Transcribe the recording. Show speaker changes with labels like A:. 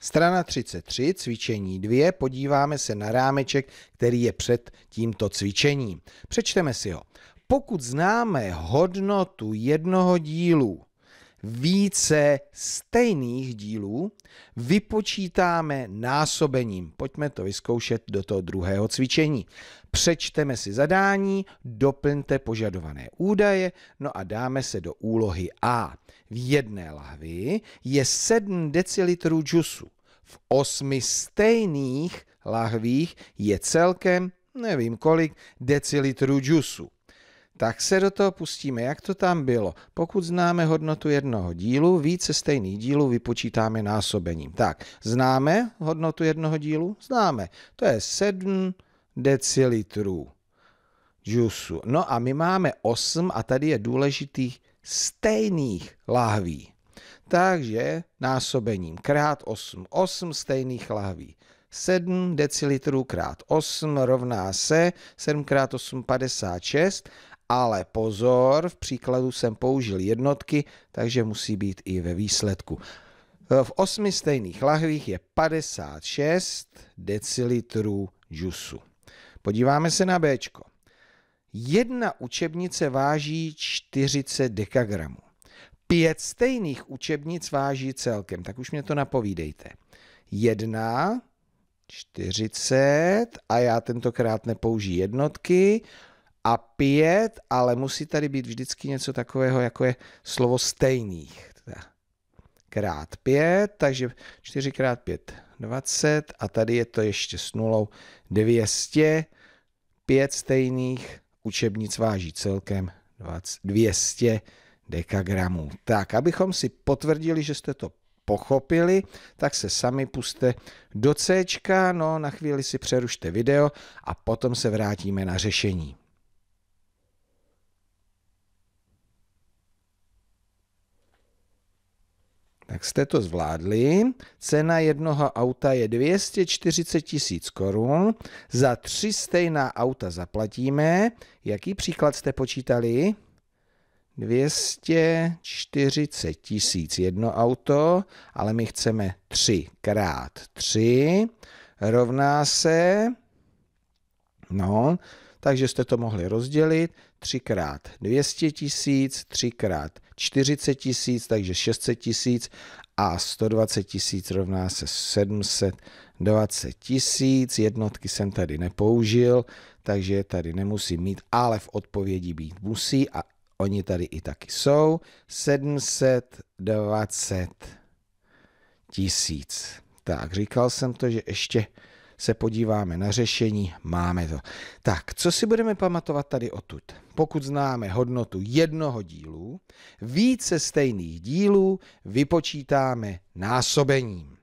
A: Strana 33, cvičení 2, podíváme se na rámeček, který je před tímto cvičením. Přečteme si ho. Pokud známe hodnotu jednoho dílu více stejných dílů vypočítáme násobením. Pojďme to vyzkoušet do toho druhého cvičení. Přečteme si zadání, doplňte požadované údaje, no a dáme se do úlohy A. V jedné lahvi je 7 decilitrů džusu. V osmi stejných lahvích je celkem, nevím kolik, decilitrů džusu. Tak se do toho pustíme, jak to tam bylo. Pokud známe hodnotu jednoho dílu, více stejných dílů vypočítáme násobením. Tak, známe hodnotu jednoho dílu? Známe. To je 7 decilitrů džusu. No a my máme 8 a tady je důležitých stejných lahví. Takže násobením krát 8, 8 stejných lahví. 7 decilitrů krát 8 rovná se 7 krát 8 56, ale pozor, v příkladu jsem použil jednotky, takže musí být i ve výsledku. V osmi stejných lahvích je 56 decilitrů džusu. Podíváme se na B. Jedna učebnice váží 40 dekagramů. Pět stejných učebnic váží celkem, tak už mě to napovídejte. Jedna 40 a já tentokrát nepoužiju jednotky a 5, ale musí tady být vždycky něco takového, jako je slovo stejných. Teda krát 5, takže 4 krát 5, 20 a tady je to ještě s nulou 200, 5 stejných učebnic váží celkem 200 dekagramů. Tak, abychom si potvrdili, že jste to pochopili, tak se sami puste do C, no na chvíli si přerušte video a potom se vrátíme na řešení. Tak jste to zvládli. Cena jednoho auta je 240 tisíc korun. Za tři stejná auta zaplatíme. Jaký příklad jste počítali? 240 tisíc jedno auto, ale my chceme 3 krát 3 rovná se, no, takže jste to mohli rozdělit, 3 krát 200 tisíc, 3 krát 40 tisíc, takže 600 tisíc a 120 tisíc rovná se 720 tisíc. Jednotky jsem tady nepoužil, takže je tady nemusí mít, ale v odpovědi být musí a oni tady i taky jsou, 720 tisíc. Tak, říkal jsem to, že ještě se podíváme na řešení, máme to. Tak, co si budeme pamatovat tady odtud? Pokud známe hodnotu jednoho dílu, více stejných dílů vypočítáme násobením.